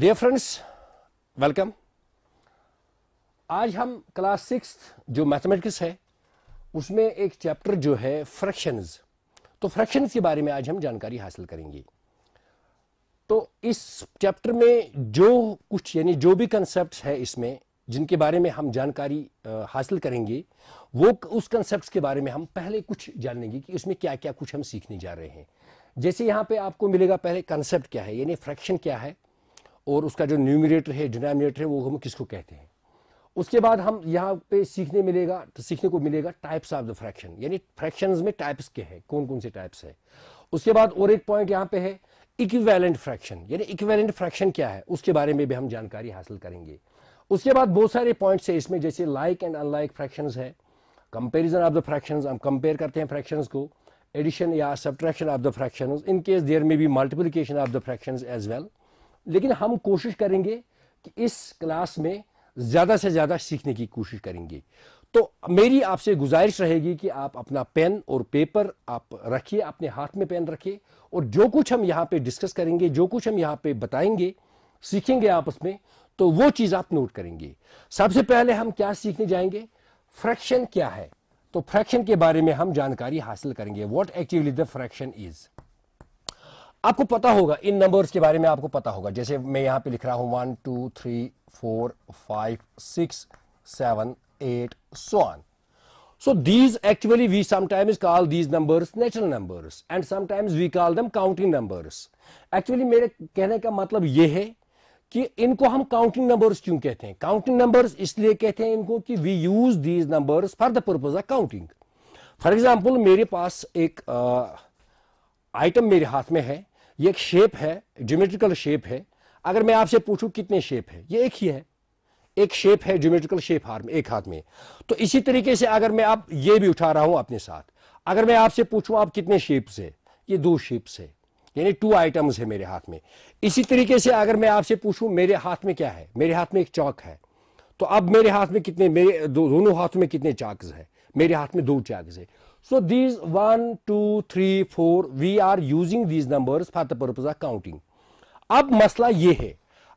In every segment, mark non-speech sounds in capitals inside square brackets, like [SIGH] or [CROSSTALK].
Dear friends welcome आज हम class six जो मैथमेटिक्स है उसमें एक चैप्टर जो है फ्रैक्शंस तो फ्रैक्शंस के बारे में आज हम जानकारी हासिल करेंगे तो इस चैप्टर में जो कुछ यानी जो भी कंसेप्ट है इसमें जिनके बारे में हम जानकारी uh, हासिल करेंगे वो उस कंसेप्ट के बारे में हम पहले कुछ जानेंगे कि इसमें क्या क्या कुछ हम सीखने जा रहे हैं जैसे यहाँ पे आपको मिलेगा पहले कंसेप्ट क्या है यानी फ्रैक्शन क्या है और उसका जो न्यूमिनेटर है डिनोमिनेटर है वो हम किसको कहते हैं उसके बाद हम यहाँ पे सीखने मिलेगा तो सीखने को मिलेगा टाइप्स ऑफ द फ्रैक्शन यानी फ्रैक्शंस में टाइप्स के हैं कौन कौन से टाइप्स है उसके बाद और एक पॉइंट यहाँ पे है इक्वेलेंट फ्रैक्शन यानी इक्वेलेंट फ्रैक्शन क्या है उसके बारे में भी हम जानकारी हासिल करेंगे उसके बाद बहुत सारे पॉइंट्स है इसमें जैसे लाइक एंड अनलाइक फ्रैक्शन है कंपेरिजन ऑफ द फ्रैक्शन हम कंपेयर करते हैं फ्रैक्शन को एडिशन या subtraction of the fraction in case there में be multiplication of the fraction as well लेकिन हम कोशिश करेंगे कि इस क्लास में ज़्यादा से ज़्यादा सीखने की कोशिश करेंगे तो मेरी आपसे गुजारिश रहेगी कि आप अपना पेन और पेपर आप रखिए अपने हाथ में पेन रखिए और जो कुछ हम यहाँ पे डिस्कस करेंगे जो कुछ हम यहाँ पे बताएंगे सीखेंगे आप उसमें तो वो चीज़ आप नोट करेंगे सबसे पहले हम क्या सीखने जाएंगे फ्रैक्शन क्या है तो फ्रैक्शन के बारे में हम जानकारी हासिल करेंगे what actually the fraction is आपको पता होगा इन नंबर्स के बारे में आपको पता होगा जैसे मैं यहाँ पे लिख रहा हूं one two three four five six seven eight so on actually we actually call these numbers natural numbers and sometimes we call them counting numbers actually मेरे कहने का मतलब यह है कि इनको हम काउंटिंग नंबर्स क्यों कहते हैं काउंटिंग नंबर्स इसलिए कहते हैं इनको कि we use these numbers for the purpose of counting for example मेरे पास एक आइटम मेरे हाथ में है ये एक शेप है ज्योमेट्रिकल शेप है अगर मैं आपसे पूछूं कितने शेप है ये एक ही है एक शेप है ज्योमेट्रिकल शेप हार में एक हाथ में तो इसी तरीके से अगर मैं आप ये भी उठा रहा हूं अपने साथ अगर मैं आपसे पूछूं आप कितने शेप्स है ये दो शेप्स है यानी टू आइटम्स है मेरे हाथ में इसी तरीके से अगर मैं आपसे पूछूं मेरे हाथ में क्या है मेरे हाथ में एक चौक है तो अब मेरे हाथ में कितने मेरे दो, दोनों हाथों में कितने चाक्स है मेरे हाथ में दो चार्जेस है so these one two three four we are using these numbers for the purpose of counting अब मसला ये है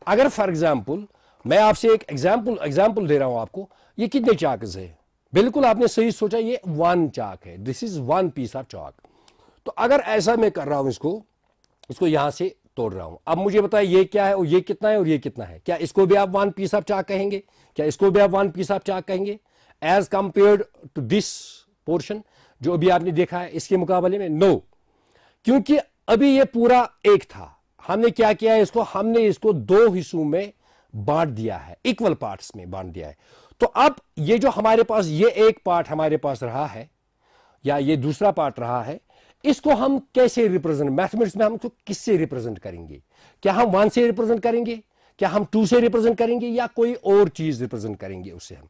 अगर फॉर एग्जाम्पल मैं आपसे एक एग्जाम्पल एग्जाम्पल दे रहा हूं आपको ये कितने चाकस है बिल्कुल आपने सही सोचा ये वन चाक है this is one piece of chalk तो अगर ऐसा मैं कर रहा हूं इसको इसको यहां से तोड़ रहा हूं अब मुझे बताए ये क्या है और ये कितना है और ये कितना है क्या इसको भी आप वन पीस ऑफ चाक कहेंगे क्या इसको भी आप वन पीस ऑफ चाक कहेंगे as compared to this portion जो अभी आपने देखा है इसके मुकाबले में नो no. क्योंकि अभी ये पूरा एक था हमने क्या किया है इसको हमने इसको दो हिस्सों में बांट दिया है इक्वल पार्ट्स में बांट दिया है तो अब ये जो हमारे पास ये एक पार्ट हमारे पास रहा है या ये दूसरा पार्ट रहा है इसको हम कैसे रिप्रेजेंट मैथमेटिक्स में हम इसको किससे रिप्रेजेंट करेंगे क्या हम वन से रिप्रेजेंट करेंगे क्या हम टू से रिप्रेजेंट करेंगे या कोई और चीज रिप्रेजेंट करेंगे उससे हम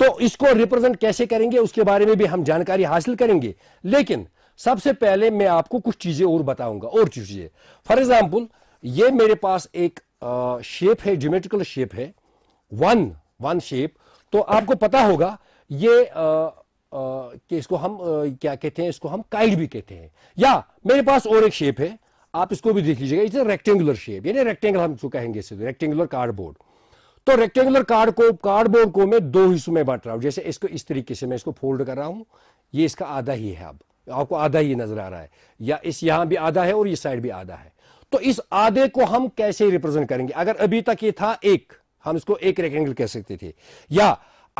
तो इसको रिप्रेजेंट कैसे करेंगे उसके बारे में भी हम जानकारी हासिल करेंगे लेकिन सबसे पहले मैं आपको कुछ चीजें और बताऊंगा और चीजें फॉर एग्जाम्पल ये मेरे पास एक शेप है ज्योमेट्रिकल शेप है वन वन शेप तो आपको पता होगा ये आ, आ, कि इसको हम आ, क्या कहते हैं इसको हम काइल भी कहते हैं या मेरे पास और एक शेप है आप इसको भी देख लीजिएगा इसे रेक्टेंगुलर शेप यानी रेक्टेंगल हम इसको कहेंगे रेक्टेंगुलर कार्डबोर्ड तो रेक्टेंगुलर कार्ड को कार्डबोर्ड को मैं दो हिस्सों में बांट रहा हूं जैसे इसको इस तरीके से मैं इसको फोल्ड कर रहा हूं ये इसका आधा ही है अब आपको आधा ही नजर आ रहा है या इस यहां भी आधा है और ये साइड भी आधा है तो इस आधे को हम कैसे रिप्रेजेंट करेंगे अगर अभी तक ये था एक हम इसको एक रेक्टेंगल कह सकते थे या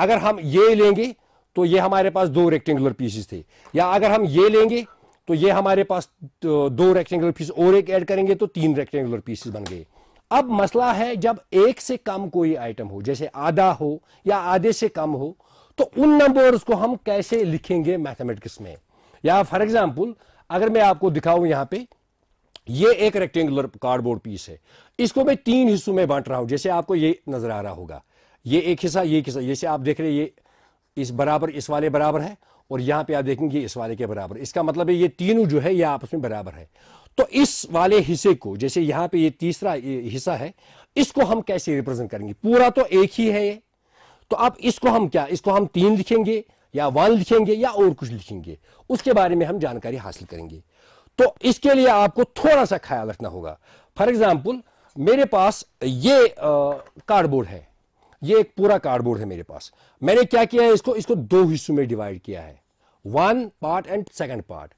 अगर हम ये लेंगे तो ये हमारे पास दो रेक्टेंगुलर पीसेस थे या अगर हम ये लेंगे तो ये हमारे पास दो रेक्टेंगुलर पीस और एक ऐड करेंगे तो तीन रेक्टेंगुलर पीसेस बन गए अब मसला है जब एक से कम कोई आइटम हो जैसे आधा हो या आधे से कम हो तो उन नंबर्स को हम कैसे लिखेंगे मैथमेटिक्स में या फॉर एग्जाम्पल अगर मैं आपको दिखाऊं यहां पे ये एक रेक्टेंगुलर कार्डबोर्ड पीस है इसको मैं तीन हिस्सों में बांट रहा हूं जैसे आपको ये नजर आ रहा होगा ये एक हिस्सा ये हिस्सा जैसे आप देख रहे ये इस बराबर इस वाले बराबर है और यहां पे आप देखेंगे इस वाले के बराबर इसका मतलब है ये तीनों जो है ये आपस में बराबर है तो इस वाले हिस्से को जैसे यहां पे ये तीसरा हिस्सा है इसको हम कैसे रिप्रेजेंट करेंगे पूरा तो एक ही है ये तो अब इसको हम क्या इसको हम तीन लिखेंगे या वन लिखेंगे या और कुछ लिखेंगे उसके बारे में हम जानकारी हासिल करेंगे तो इसके लिए आपको थोड़ा सा ख्याल रखना होगा फॉर एग्जाम्पल मेरे पास ये कार्डबोर्ड है ये एक पूरा कार्डबोर्ड है मेरे पास मैंने क्या किया है इसको इसको दो हिस्सों में डिवाइड किया है one part and second part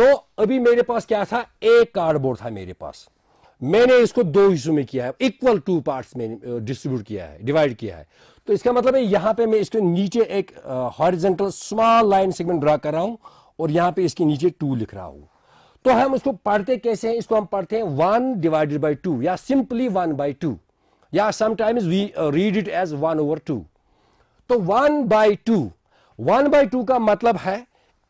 तो अभी मेरे पास क्या था एक कार्डबोर्ड था मेरे पास मैंने इसको दो हिस्सों में किया है इक्वल टू पार्ट्स में डिस्ट्रीब्यूट किया है डिवाइड किया है तो इसका मतलब है यहां पे मैं इसके नीचे एक horizontal small line segment draw कर रहा हूं और यहां पे इसके नीचे टू लिख रहा हूं तो हम इसको पढ़ते कैसे हैं इसको हम पढ़ते हैं वन डिवाइडेड बाई टू या सिंपली वन बाई टू या sometimes we read it as one over two तो one by two one by two का मतलब है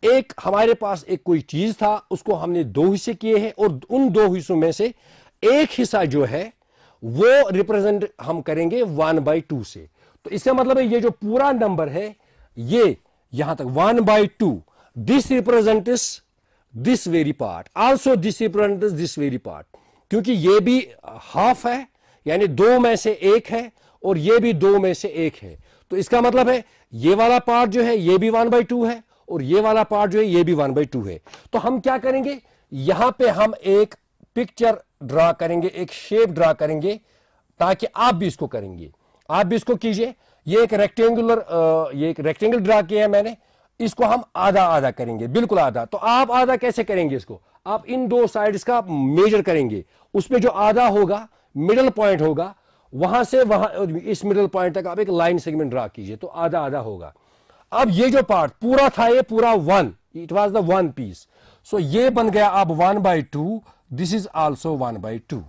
एक हमारे पास एक कोई चीज था उसको हमने दो हिस्से किए हैं और उन दो हिस्सों में से एक हिस्सा जो है वो रिप्रेजेंट हम करेंगे वन बाई टू से तो इसका मतलब है ये जो पूरा नंबर है ये यहां तक one by two this represent this very part also this represent this very part क्योंकि ये भी हाफ है यानी दो में से एक है और ये भी दो में से एक है तो इसका मतलब है ये वाला पार्ट जो है ये भी वन बाई टू है और ये वाला पार्ट जो है ये भी वन बाई टू है तो हम क्या करेंगे यहां पे हम एक पिक्चर ड्रा करेंगे एक शेप ड्रा करेंगे ताकि आप भी इसको करेंगे आप भी इसको कीजिए ये एक रेक्टेंगुलर ये एक रेक्टेंगल ड्रा किया है मैंने इसको हम आधा आधा करेंगे बिल्कुल आधा तो आप आधा कैसे करेंगे इसको आप इन दो साइड्स का मेजर करेंगे उसमें जो आधा होगा मिडल पॉइंट होगा वहां से वहां इस मिडल पॉइंट तक आप एक लाइन सेगमेंट ड्रा कीजिए तो आधा आधा होगा अब ये जो पार्ट पूरा था ये पूरा one it was the one piece so ये बन गया अब one by two this is also one by two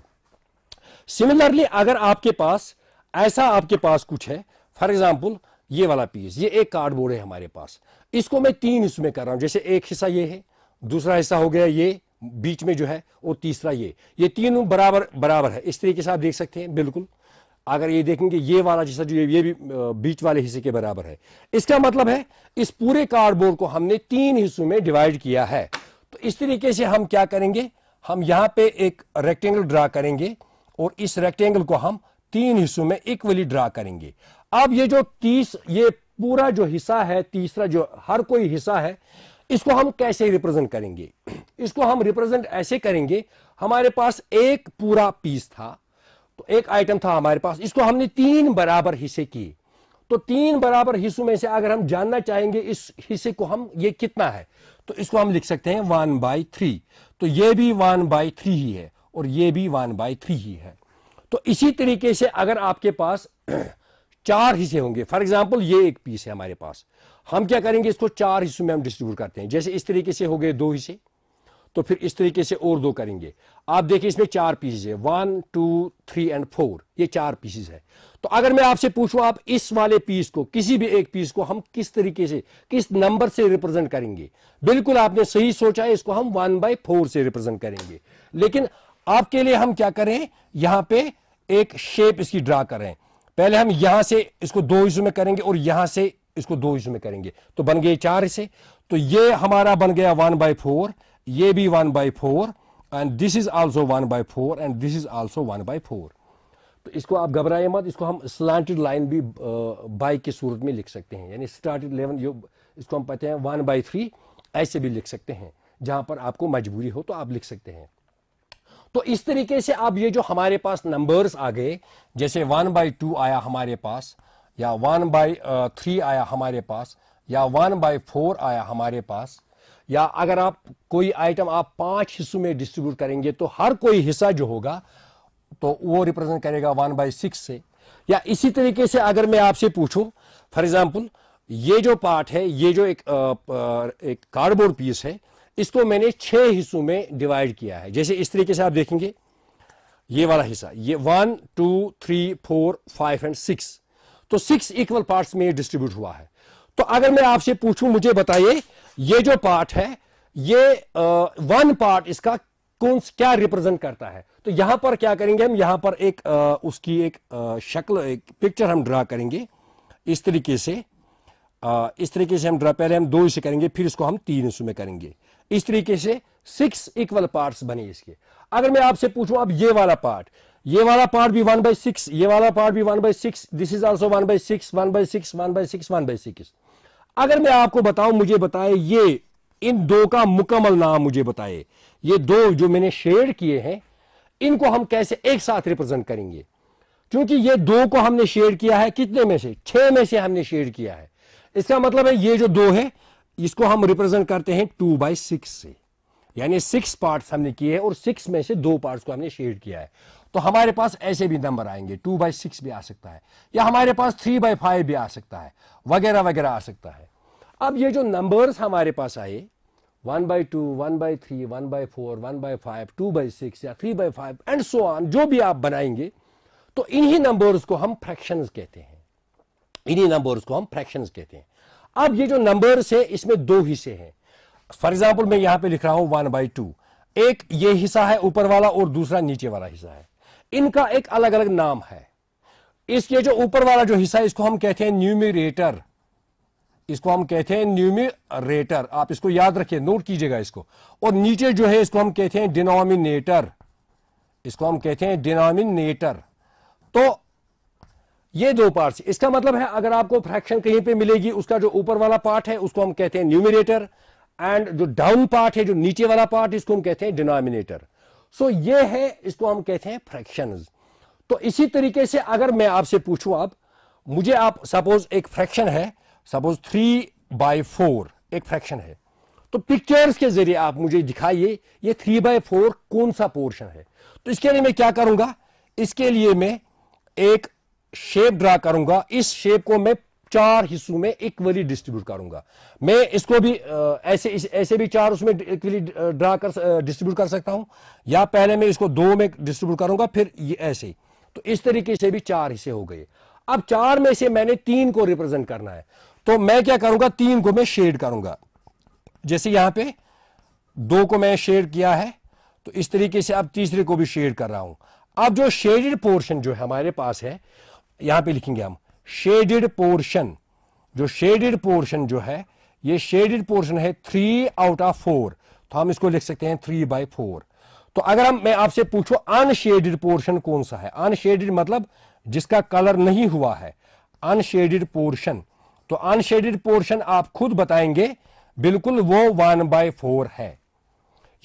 similarly अगर आपके पास ऐसा आपके पास कुछ है फॉर एग्जाम्पल ये वाला पीस ये एक कार्डबोर्ड है हमारे पास इसको मैं तीन इसमें कर रहा हूं जैसे एक हिस्सा ये है दूसरा हिस्सा हो गया ये बीच में जो है और तीसरा ये ये तीनों बराबर बराबर है इस तरीके से आप देख सकते हैं बिल्कुल अगर ये देखेंगे ये वाला जैसा जो ये भी बीच वाले हिस्से के बराबर है इसका मतलब है इस पूरे कार्डबोर्ड को हमने तीन हिस्सों में डिवाइड किया है तो इस तरीके से हम क्या करेंगे हम यहां पे एक रेक्टेंगल ड्रा करेंगे और इस रेक्टेंगल को हम तीन हिस्सों में इक्वली ड्रा करेंगे अब ये जो तीस ये पूरा जो हिस्सा है तीसरा जो हर कोई हिस्सा है इसको हम कैसे रिप्रेजेंट करेंगे इसको हम रिप्रेजेंट ऐसे करेंगे हमारे पास एक पूरा पीस था तो एक आइटम था हमारे पास इसको हमने तीन बराबर हिस्से किए तो तीन बराबर हिस्सों में से अगर हम जानना चाहेंगे इस हिस्से को हम ये कितना है तो इसको हम लिख सकते हैं वन बाई थ्री तो ये भी वन बाई थ्री ही है और ये भी वन बाई थ्री ही है तो इसी तरीके से अगर आपके पास [CLEARS THROAT] चार हिस्से होंगे फॉर एग्जाम्पल ये एक पीस है हमारे पास हम क्या करेंगे इसको चार हिस्सों में हम डिस्ट्रीब्यूट करते हैं जैसे इस तरीके से हो गए दो हिस्से तो फिर इस तरीके से और दो करेंगे आप देखिए इसमें चार पीसेज है one two three and four ये चार पीसेज है तो अगर मैं आपसे पूछूं आप इस वाले पीस को किसी भी एक पीस को हम किस तरीके से किस नंबर से रिप्रेजेंट करेंगे बिल्कुल आपने सही सोचा है इसको हम वन बाई फोर से रिप्रेजेंट करेंगे लेकिन आपके लिए हम क्या करें यहां पे एक शेप इसकी ड्रा करें पहले हम यहां से इसको दो हिस्सों में करेंगे और यहां से इसको दो हिस्सों में करेंगे तो बन गए चार हिस्से तो ये हमारा बन गया वन बाई फोर ये भी one by four and this is also one by four and this is also one by four तो इसको आप घबराए मत इसको हम स्लांटेड लाइन भी बाई की सूरत में लिख सकते हैं यानी स्टार्टेड लेवन जो इसको हम पते हैं वन बाई थ्री ऐसे भी लिख सकते हैं जहां पर आपको मजबूरी हो तो आप लिख सकते हैं तो इस तरीके से अब ये जो हमारे पास नंबर्स आ गए जैसे वन बाई टू आया हमारे पास या वन बाई थ्री आया हमारे पास या वन बाई फोर आया हमारे पास या अगर आप कोई आइटम आप पांच हिस्सों में डिस्ट्रीब्यूट करेंगे तो हर कोई हिस्सा जो होगा तो वो रिप्रेजेंट करेगा वन बाई सिक्स से या इसी तरीके से अगर मैं आपसे पूछूं फॉर एग्जाम्पल ये जो पार्ट है ये जो एक आ, एक कार्डबोर्ड पीस है इसको मैंने छह हिस्सों में डिवाइड किया है जैसे इस तरीके से आप देखेंगे ये वाला हिस्सा ये one two three four five and six तो सिक्स इक्वल पार्ट्स में डिस्ट्रीब्यूट हुआ है तो अगर मैं आपसे पूछूं मुझे बताइए ये जो पार्ट है ये वन पार्ट इसका कौन क्या रिप्रेजेंट करता है तो यहां पर क्या करेंगे हम यहां पर एक आ, उसकी एक आ, शक्ल एक पिक्चर हम ड्रा करेंगे इस तरीके से आ, इस तरीके से हम ड्रा पहले हम दो इसे करेंगे फिर इसको हम तीन हिस्सों में करेंगे इस तरीके से सिक्स इक्वल पार्ट्स बने इसके अगर मैं आपसे पूछूं अब ये वाला पार्ट ये वाला पार्ट भी वन बाई सिक्स ये वाला पार्ट भी one by six this is also one by six one by six one by six one by six अगर मैं आपको बताऊं मुझे बताए ये इन दो का मुकम्मल नाम मुझे बताए ये दो जो मैंने शेयर किए हैं इनको हम कैसे एक साथ रिप्रेजेंट करेंगे क्योंकि ये दो को हमने शेयर किया है कितने में से छह में से हमने शेयर किया है इसका मतलब है ये जो दो है इसको हम रिप्रेजेंट करते हैं टू बाई सिक्स से यानी सिक्स पार्ट्स हमने किए हैं और सिक्स में से दो पार्ट्स को हमने शेयर किया है तो हमारे पास ऐसे भी नंबर आएंगे टू बाई सिक्स भी आ सकता है या हमारे पास थ्री बाई फाइव भी आ सकता है वगैरह वगैरह आ सकता है अब ये जो नंबर्स हमारे पास आए one by two one by three one by four one by five two by six या three by five and so on जो भी आप बनाएंगे तो इन्हीं नंबर्स को हम फ्रैक्शन कहते हैं इन्हीं नंबर्स को हम फ्रैक्शन कहते हैं अब ये जो नंबर्स है इसमें दो हिस्से हैं फॉर एग्जाम्पल मैं यहां पे लिख रहा हूं वन बाई टू एक ये हिस्सा है ऊपर वाला और दूसरा नीचे वाला हिस्सा है इनका एक अलग अलग नाम है इसके जो ऊपर वाला जो हिस्सा है इसको हम कहते हैं न्यूमिरेटर इसको हम कहते हैं न्यूमिरेटर आप इसको याद रखिए नोट कीजिएगा इसको और नीचे जो है इसको हम कहते हैं डिनोमिनेटर इसको हम कहते हैं डिनोमिनेटर तो ये दो पार्ट्स इसका मतलब है अगर आपको फ्रैक्शन कहीं पे मिलेगी उसका जो ऊपर वाला पार्ट है उसको हम कहते हैं न्यूमिनेटर एंड जो डाउन पार्ट है जो नीचे वाला पार्ट इसको हम कहते हैं डिनोमिनेटर सो ये है इसको हम कहते हैं फ्रैक्शन तो इसी तरीके से अगर मैं आपसे पूछूं आप मुझे आप सपोज एक फ्रैक्शन है सपोज थ्री बाई फोर एक फ्रैक्शन है तो पिक्चर्स के जरिए आप मुझे दिखाइए ये थ्री बाई फोर कौन सा पोर्शन है तो इसके लिए मैं क्या करूंगा इसके लिए मैं एक शेप ड्रा करूंगा इस शेप को मैं चार हिस्सों में इक्वली डिस्ट्रीब्यूट करूंगा मैं इसको भी ऐसे ऐसे भी चार उसमें इक्वली ड्रा कर डिस्ट्रीब्यूट कर सकता हूं या पहले मैं इसको दो में डिस्ट्रीब्यूट करूंगा फिर ये ऐसे तो इस तरीके से भी चार हिस्से हो गए अब चार में से मैंने तीन को रिप्रेजेंट करना है तो मैं क्या करूंगा तीन को मैं शेड करूंगा जैसे यहां पे दो को मैं शेड किया है तो इस तरीके से अब तीसरे को भी शेड कर रहा हूं अब जो शेडेड पोर्शन जो हमारे पास है यहां पे लिखेंगे हम शेडेड पोर्शन जो शेडेड पोर्शन जो है ये शेडेड पोर्शन है थ्री आउट ऑफ फोर तो हम इसको लिख सकते हैं थ्री बाई फोर तो अगर हम मैं आपसे पूछू अनशेडेड पोर्शन कौन सा है अनशेडेड मतलब जिसका कलर नहीं हुआ है अनशेडेड पोर्शन तो अनशेडेड पोर्शन आप खुद बताएंगे बिल्कुल वो वन बाय फोर है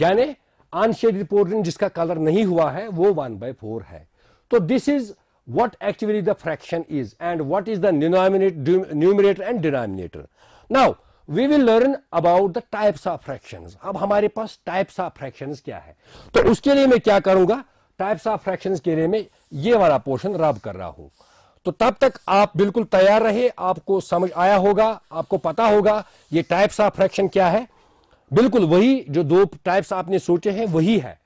यानी अनशेडेड पोर्शन जिसका कलर नहीं हुआ है वो वन बाय फोर है तो this is what actually the fraction is and what is denominate numerator and denominator now we will learn about the types of fraction अब हमारे पास टाइप्स ऑफ फ्रैक्शन क्या है तो उसके लिए मैं क्या करूंगा टाइप्स ऑफ फ्रैक्शन के लिए मैं ये वाला पोर्शन रब कर रहा हूं तो तब तक आप बिल्कुल तैयार रहे आपको समझ आया होगा आपको पता होगा ये टाइप्स ऑफ फ्रैक्शन क्या है बिल्कुल वही जो दो टाइप्स आपने सोचे हैं वही है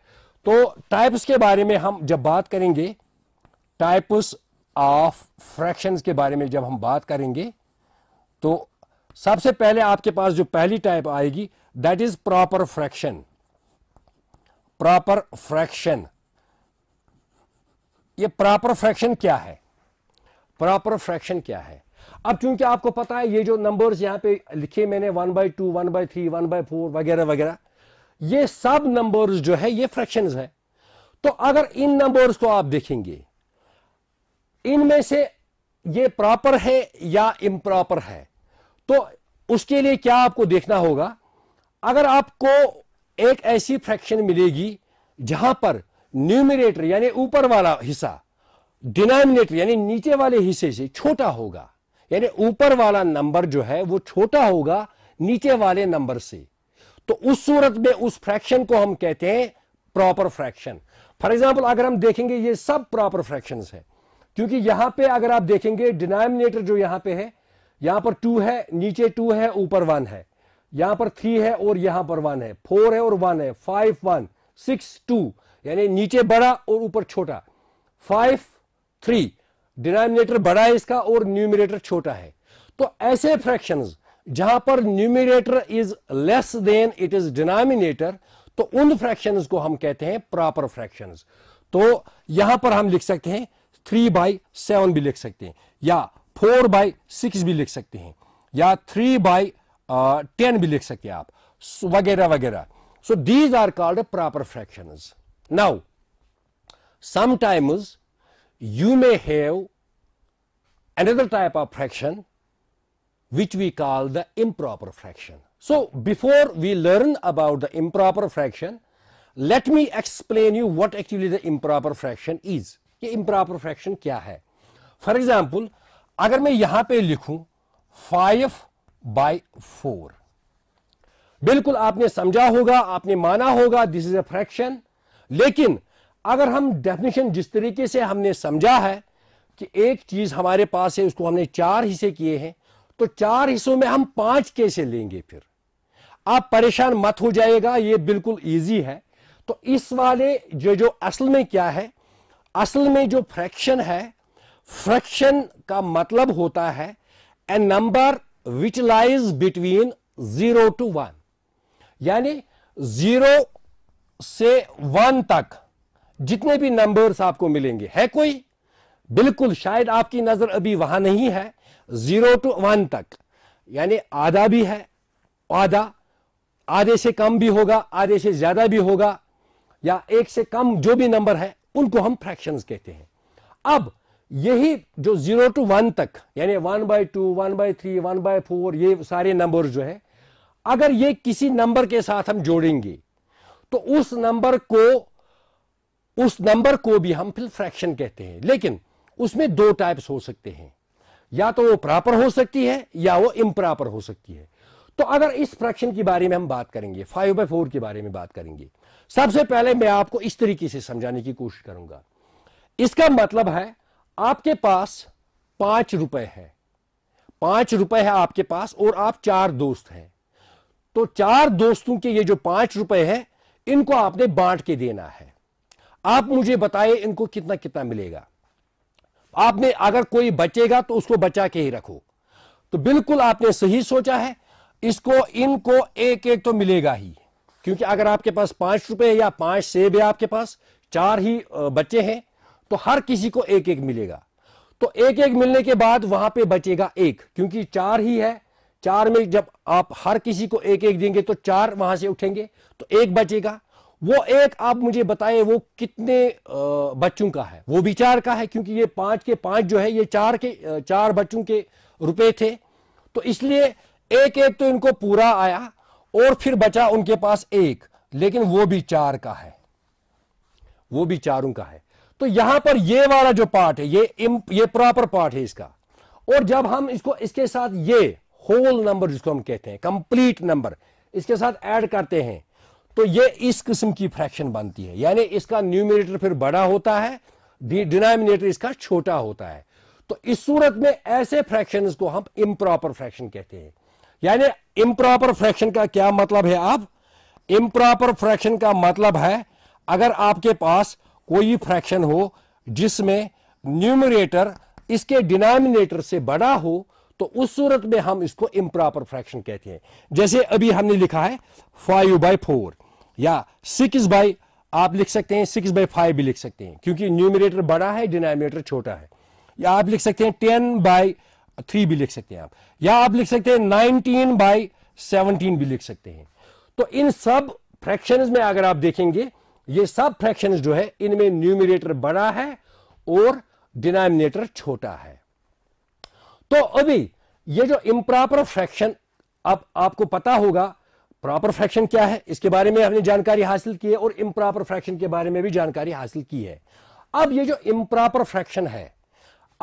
तो टाइप्स के बारे में हम जब बात करेंगे टाइप्स ऑफ फ्रैक्शंस के बारे में जब हम बात करेंगे तो सबसे पहले आपके पास जो पहली टाइप आएगी that is proper fraction proper fraction ये प्रॉपर फ्रैक्शन क्या है प्रॉपर फ्रैक्शन क्या है अब चूंकि आपको पता है ये जो नंबर यहां पर लिखे मैंने one by two one by three one by four वगैरह वगैरह ये सब नंबर जो है ये फ्रैक्शन है तो अगर इन नंबर को आप देखेंगे इनमें से ये प्रॉपर है या इम प्रॉपर है तो उसके लिए क्या आपको देखना होगा अगर आपको एक ऐसी फ्रैक्शन मिलेगी जहां पर न्यूमिनेटर यानी ऊपर वाला हिस्सा डिनोमिनेटर यानी नीचे वाले हिस्से से छोटा होगा यानी ऊपर वाला नंबर जो है वो छोटा होगा नीचे वाले नंबर से तो उस सूरत में उस फ्रैक्शन को हम कहते हैं प्रॉपर फ्रैक्शन फॉर एग्जाम्पल अगर हम देखेंगे ये सब प्रॉपर फ्रैक्शन है क्योंकि यहां पे अगर आप देखेंगे डिनोमिनेटर जो यहां पे है यहां पर टू है नीचे टू है ऊपर वन है यहां पर थ्री है और यहां पर वन है फोर है और वन है फाइव वन सिक्स टू यानी नीचे बड़ा और ऊपर छोटा फाइव थ्री डिनोमिनेटर बड़ा है इसका और न्यूमिनेटर छोटा है तो ऐसे फ्रैक्शन जहां पर numerator is less than it is denominator तो उन फ्रैक्शन को हम कहते हैं प्रॉपर फ्रैक्शन तो यहां पर हम लिख सकते हैं थ्री बाई सेवन भी लिख सकते हैं या फोर बाई सिक्स भी लिख सकते हैं या थ्री बाई टेन भी लिख सकते हैं आप वगैरह वगैरह so these are called proper fraction now sometimes you may have another type of fraction which we call the improper fraction. So, before we learn about the improper fraction, let me explain you what actually the improper fraction is. Ye improper fraction kya hai? For example, agar main yahan pe likhu 5 by 4, Bilkul aapne samjha hoga, aapne mana hoga, this is a fraction, Lekin, अगर हम definition जिस तरीके से हमने समझा है कि एक चीज हमारे पास है उसको हमने चार हिस्से किए हैं तो चार हिस्सों में हम पांच कैसे लेंगे फिर आप परेशान मत हो जाएगा ये बिल्कुल इजी है तो इस वाले जो जो असल में क्या है असल में जो फ्रैक्शन है फ्रैक्शन का मतलब होता है a number which lies between zero to one यानी जीरो से वन तक जितने भी नंबर्स आपको मिलेंगे है कोई बिल्कुल शायद आपकी नजर अभी वहां नहीं है जीरो टू वन तक यानी आधा भी है आधा आधे से कम भी होगा आधे से ज्यादा भी होगा या एक से कम जो भी नंबर है उनको हम फ्रैक्शंस कहते हैं अब यही जो जीरो टू वन तक यानी one by two one by three one by four ये सारे नंबर जो है अगर ये किसी नंबर के साथ हम जोड़ेंगे तो उस नंबर को उस नंबर को भी हम फिर फ्रैक्शन कहते हैं लेकिन उसमें दो टाइप्स हो सकते हैं या तो वो प्रॉपर हो सकती है या वो इम्प्रॉपर हो सकती है तो अगर इस फ्रैक्शन के बारे में हम बात करेंगे फाइव बाई फोर के बारे में बात करेंगे सबसे पहले मैं आपको इस तरीके से समझाने की कोशिश करूंगा इसका मतलब है आपके पास पांच रुपए है पांच रुपए है आपके पास और आप चार दोस्त हैं तो चार दोस्तों के ये जो पांच रुपए है इनको आपने बांट के देना है आप मुझे बताएं इनको कितना कितना मिलेगा आपने अगर कोई बचेगा तो उसको बचा के ही रखो तो बिल्कुल आपने सही सोचा है इसको इनको एक एक तो मिलेगा ही क्योंकि अगर आपके पास पांच रुपए या पांच सेब है आपके पास चार ही बच्चे हैं तो हर किसी को एक एक मिलेगा तो एक एक मिलने के बाद वहां पे बचेगा एक क्योंकि चार ही है चार में जब आप हर किसी को एक एक देंगे तो चार वहां से उठेंगे तो एक बचेगा वो एक आप मुझे बताएं वो कितने बच्चों का है वो भी चार का है क्योंकि ये पांच के पांच जो है ये चार के चार बच्चों के रुपए थे तो इसलिए एक एक तो इनको पूरा आया और फिर बचा उनके पास एक लेकिन वो भी चार का है वो भी चारों का है तो यहां पर ये वाला जो पार्ट है ये ये प्रॉपर पार्ट है इसका और जब हम इसको इसके साथ ये होल नंबर जिसको हम कहते हैं कंप्लीट नंबर इसके साथ ऐड करते हैं तो ये इस किस्म की फ्रैक्शन बनती है यानी इसका न्यूमिनेटर फिर बड़ा होता है डिनोमिनेटर इसका छोटा होता है तो इस सूरत में ऐसे फ्रैक्शन को हम इम्प्रॉपर फ्रैक्शन कहते हैं यानी इम्प्रॉपर फ्रैक्शन का क्या मतलब है आप इम्प्रॉपर फ्रैक्शन का मतलब है अगर आपके पास कोई फ्रैक्शन हो जिसमें न्यूमिनेटर इसके डिनोमिनेटर से बड़ा हो तो उस सूरत में हम इसको इम्प्रॉपर फ्रैक्शन कहते हैं जैसे अभी हमने लिखा है फाइव बाई फोर या सिक्स बाई आप लिख सकते हैं सिक्स बाई फाइव भी लिख सकते हैं क्योंकि न्यूमिनेटर बड़ा है डिनोमिनेटर छोटा है या आप लिख सकते हैं टेन बाई थ्री भी लिख सकते हैं आप या आप लिख सकते हैं नाइनटीन बाई सेवनटीन भी लिख सकते हैं तो इन सब फ्रैक्शन में अगर आप देखेंगे ये सब फ्रैक्शन जो है इनमें न्यूमिनेटर बड़ा है और डिनोमिनेटर छोटा है तो अभी ये जो इम्प्रॉपर फ्रैक्शन अब आपको पता होगा प्रॉपर फ्रैक्शन क्या है इसके बारे में हमने जानकारी हासिल की है और इम्प्रॉपर फ्रैक्शन के बारे में भी जानकारी हासिल की है अब ये जो इम्प्रॉपर फ्रैक्शन है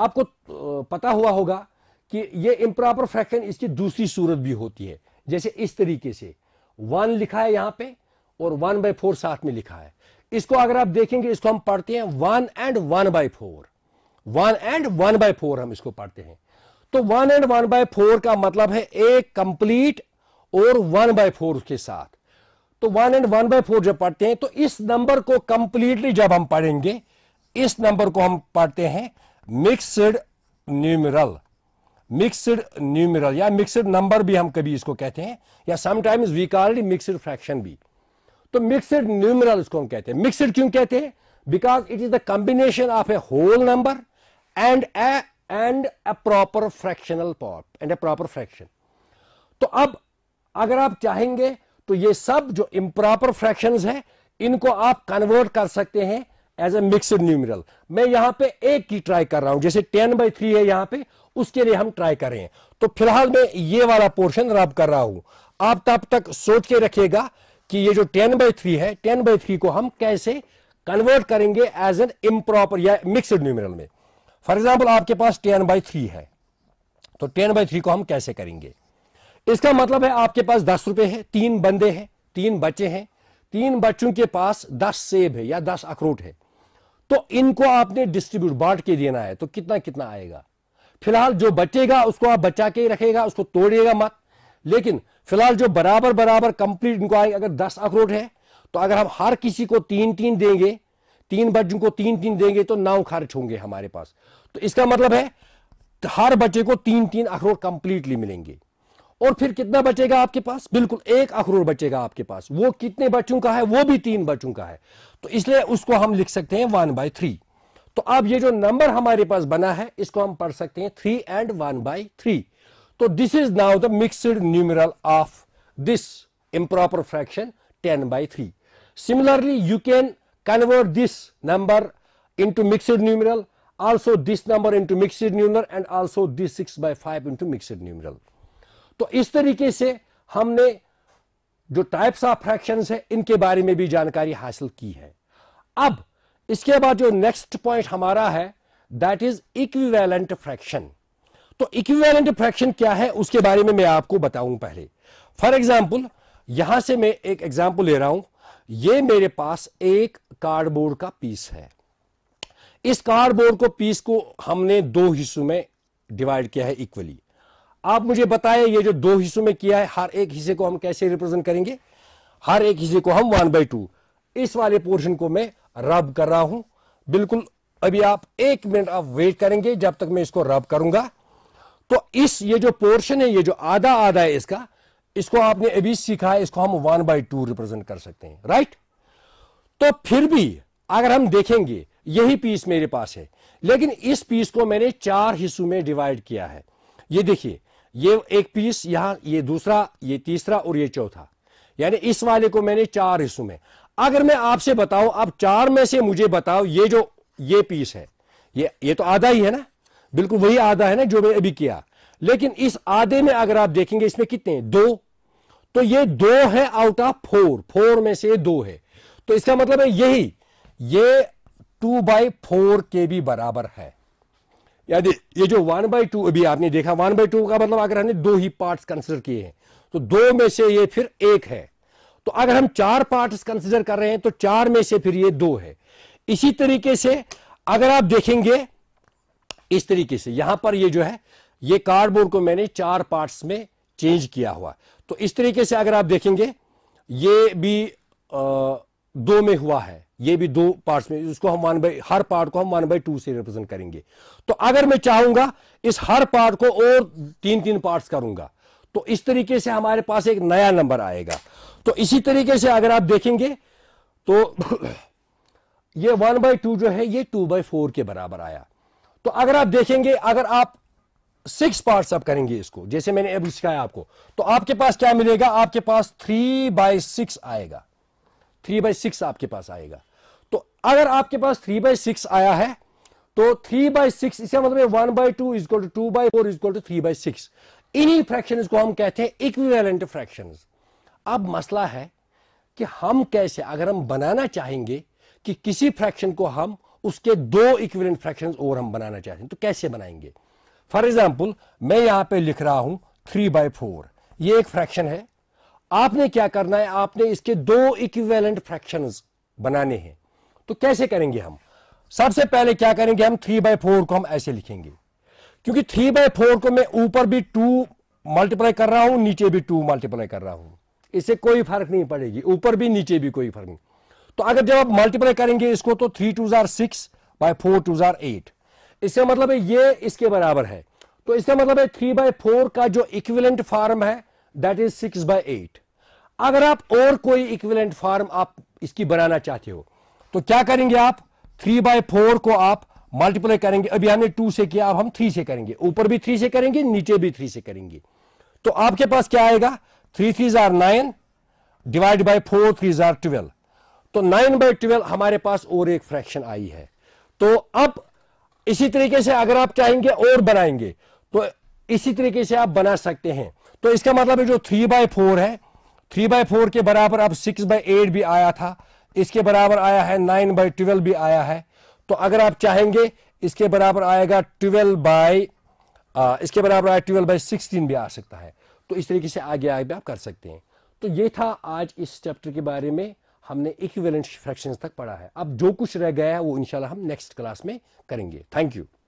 आपको पता हुआ होगा कि ये इम्प्रॉपर फ्रैक्शन इसकी दूसरी सूरत भी होती है जैसे इस तरीके से वन लिखा है यहां पे और वन बाई फोर साथ में लिखा है इसको अगर आप देखेंगे इसको हम पढ़ते हैं one and one by four one and one by four हम इसको पढ़ते हैं तो one and one by four का मतलब है एक कंप्लीट और वन बाय फोर के साथ तो one and one by four जब पढ़ते हैं तो इस नंबर को कंप्लीटली जब हम पढ़ेंगे इस नंबर को हम पढ़ते हैं मिक्सड न्यूमरल मिक्सड न्यूमरल या मिक्सड नंबर भी हम कभी इसको कहते हैं या sometimes we called mixed fraction भी तो मिक्सड न्यूमरल इसको हम कहते हैं मिक्सड क्यों कहते हैं because it is the combination of a whole number and and a proper fractional part and a proper fraction तो अब अगर आप चाहेंगे तो ये सब जो इम्प्रॉपर फ्रैक्शंस है इनको आप कन्वर्ट कर सकते हैं एज ए मिक्सड न्यूमिरल मैं यहां पे एक की ट्राई कर रहा हूं जैसे टेन बाई थ्री है यहां पे उसके लिए हम ट्राई करें तो फिलहाल मैं ये वाला पोर्शन रब कर रहा हूं आप तब तक सोच के रखिएगा कि ये जो टेन बाई थ्री है टेन बाई थ्री को हम कैसे कन्वर्ट करेंगे एज एन इम्प्रॉपर या मिक्सड न्यूमिरल में फॉर एग्जाम्पल आपके पास टेन बाई थ्री है तो टेन बाई थ्री को हम कैसे करेंगे इसका मतलब है आपके पास दस रुपए है तीन बंदे हैं तीन बच्चे हैं तीन बच्चों के पास दस सेब है या दस अखरोट है तो इनको आपने डिस्ट्रीब्यूट बांट के देना है तो कितना कितना आएगा फिलहाल जो बचेगा उसको आप बचा के ही रखेगा उसको तोड़िएगा मत लेकिन फिलहाल जो बराबर बराबर कंप्लीट इनको आएगा अगर दस अखरोट है तो अगर हम हर किसी को तीन तीन देंगे तीन बच्चों को तीन तीन देंगे तो नाव खर्च होंगे हमारे पास तो इसका मतलब है हर बच्चे को तीन तीन अखरोट कंप्लीटली मिलेंगे और फिर कितना बचेगा आपके पास बिल्कुल एक अखरूर बचेगा आपके पास वो कितने बच्चों का है वो भी तीन बच्चों का है तो इसलिए उसको हम लिख सकते हैं वन बाई थ्री तो अब ये जो नंबर हमारे पास बना है इसको हम पढ़ सकते हैं three and one by three तो this is now the mixed numeral of this improper fraction 10 by 3. Similarly, you can convert this number into mixed numeral, also this number into mixed numeral and also this six by five into mixed numeral तो इस तरीके से हमने जो types of fractions है इनके बारे में भी जानकारी हासिल की है अब इसके बाद जो नेक्स्ट पॉइंट हमारा है दैट इज इक्विवेलेंट फ्रैक्शन तो इक्विवेलेंट फ्रैक्शन क्या है उसके बारे में मैं आपको बताऊं पहले फॉर एग्जाम्पल यहां से मैं एक एग्जाम्पल ले रहा हूं ये मेरे पास एक कार्डबोर्ड का पीस है इस कार्डबोर्ड को पीस को हमने दो हिस्सों में डिवाइड किया है इक्वली आप मुझे बताएं ये जो दो हिस्सों में किया है हर एक हिस्से को हम कैसे रिप्रेजेंट करेंगे हर एक हिस्से को हम वन बाई टू इस वाले पोर्शन को मैं रब कर रहा हूं बिल्कुल अभी आप एक मिनट आप वेट करेंगे जब तक मैं इसको रब करूंगा तो इस ये जो पोर्शन है ये जो आधा आधा है इसका इसको आपने अभी सीखा है इसको हम वन बाई टू रिप्रेजेंट कर सकते हैं राइट तो फिर भी अगर हम देखेंगे यही पीस मेरे पास है लेकिन इस पीस को मैंने चार हिस्सों में डिवाइड किया है ये देखिए ये एक पीस यहां ये दूसरा ये तीसरा और ये चौथा यानी इस वाले को मैंने चार हिस्सों में अगर मैं आपसे बताऊं आप चार में से मुझे बताओ ये जो ये पीस है ये ये तो आधा ही है ना बिल्कुल वही आधा है ना जो मैं अभी किया लेकिन इस आधे में अगर आप देखेंगे इसमें कितने दो तो ये दो है आउट ऑफ फोर फोर में से दो है तो इसका मतलब है यही ये टू बाई फोर के भी बराबर है यदि ये जो वन बाई टू अभी आपने देखा वन बाई टू का मतलब अगर हमने दो ही पार्ट्स कंसिडर किए हैं तो दो में से ये फिर एक है तो अगर हम चार पार्ट्स कंसिडर कर रहे हैं तो चार में से फिर ये दो है इसी तरीके से अगर आप देखेंगे इस तरीके से यहां पर ये जो है ये कार्डबोर्ड को मैंने चार पार्ट्स में चेंज किया हुआ तो इस तरीके से अगर आप देखेंगे ये भी आ, दो में हुआ है ये भी दो पार्ट्स में इसको हम वन बाई हर पार्ट को हम वन बाई टू से रिप्रेजेंट करेंगे तो अगर मैं चाहूंगा इस हर पार्ट को और तीन तीन पार्ट्स करूंगा तो इस तरीके से हमारे पास एक नया नंबर आएगा तो इसी तरीके से अगर आप देखेंगे तो ये वन बाई टू जो है ये टू बाई फोर के बराबर आया तो अगर आप देखेंगे अगर आप सिक्स पार्ट आप करेंगे इसको जैसे मैंने अभी सिखाया आपको तो आपके पास क्या मिलेगा आपके पास थ्री बाई सिक्स आएगा थ्री बाई सिक्स आपके पास आएगा तो अगर आपके पास थ्री बाई सिक्स आया है तो थ्री बाई सिक्स इसका मतलब one by two is equal to two by four is equal to three by six इन्हीं फ्रैक्शन को हम कहते हैं इक्विवेलेंट फ्रैक्शन अब मसला है कि हम कैसे अगर हम बनाना चाहेंगे कि किसी फ्रैक्शन को हम उसके दो इक्विवेलेंट फ्रैक्शन और हम बनाना चाहते हैं तो कैसे बनाएंगे फॉर एग्जाम्पल मैं यहां पे लिख रहा हूं थ्री बाई फोर ये एक फ्रैक्शन है आपने क्या करना है आपने इसके दो इक्विवेलेंट फ्रैक्शन बनाने हैं तो कैसे करेंगे हम सबसे पहले क्या करेंगे हम थ्री बाय फोर को हम ऐसे लिखेंगे क्योंकि थ्री बाय फोर को मैं ऊपर भी टू मल्टीप्लाई कर रहा हूं नीचे भी टू मल्टीप्लाई कर रहा हूं इससे कोई फर्क नहीं पड़ेगी ऊपर भी नीचे भी कोई फर्क नहीं तो अगर जब आप मल्टीप्लाई करेंगे इसको तो थ्री टू जार सिक्स बाई फोर टू जार एट इसका मतलब है ये इसके बराबर है तो इसका मतलब है थ्री बाई फोर का जो इक्विवेलेंट फॉर्म है that is six by eight अगर आप और कोई इक्विलेंट फॉर्म आप इसकी बनाना चाहते हो तो क्या करेंगे आप थ्री बाय फोर को आप मल्टीप्लाई करेंगे अभी हमने टू से किया अब हम थ्री से करेंगे ऊपर भी थ्री से करेंगे नीचे भी थ्री से करेंगे तो आपके पास क्या आएगा थ्री थ्री जार nine divide by four three जार ट्वेल्व तो नाइन बाई ट्वेल्व हमारे पास और एक फ्रैक्शन आई है तो अब इसी तरीके से अगर आप चाहेंगे और बनाएंगे तो इसी तरीके से आप बना सकते हैं तो इसका मतलब है जो थ्री बाय फोर है थ्री बाय फोर के बराबर अब सिक्स बाय एट भी आया था इसके बराबर आया है नाइन बाय ट्वेल्व भी आया है तो अगर आप चाहेंगे इसके बराबर आएगा ट्वेल्व बाय इसके बराबर आया ट्वेल्व बाय सिक्सटीन भी आ सकता है तो इस तरीके से आगे आगे आप कर सकते हैं तो ये था आज इस चैप्टर के बारे में हमने इक्विवेलेंट फ्रैक्शंस तक पढ़ा है अब जो कुछ रह गया है वो इंशाल्लाह हम नेक्स्ट क्लास में करेंगे थैंक यू